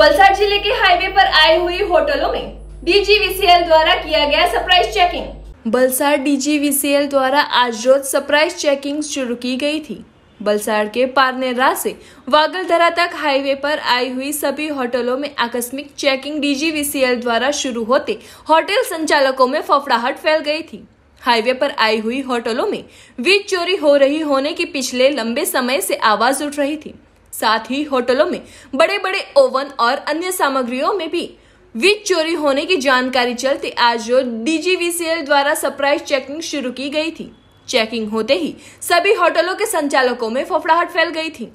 वलसाड जिले के हाईवे पर आए हुई होटलों में डीजीवीसीएल द्वारा किया गया सरप्राइज चेकिंग बलसाड़ डीजीवीसीएल द्वारा आज रोज सरप्राइज चेकिंग शुरू की गई थी बलसाड़ के पारनेरा से वागलधरा तक हाईवे पर आई हुई सभी होटलों में आकस्मिक चेकिंग डीजीवीसीएल द्वारा शुरू होते होटल संचालकों में फफड़ाहट फैल गई थी हाईवे पर आई हुई होटलों में वीट चोरी हो रही होने की पिछले लंबे समय से आवाज उठ रही थी साथ ही होटलों में बड़े बड़े ओवन और अन्य सामग्रियों में भी वीज चोरी होने की जानकारी चलते आज डीजीवीसीएल द्वारा सरप्राइज चेकिंग शुरू की गई थी चेकिंग होते ही सभी होटलों के संचालकों में फफड़ाहट फैल गई थी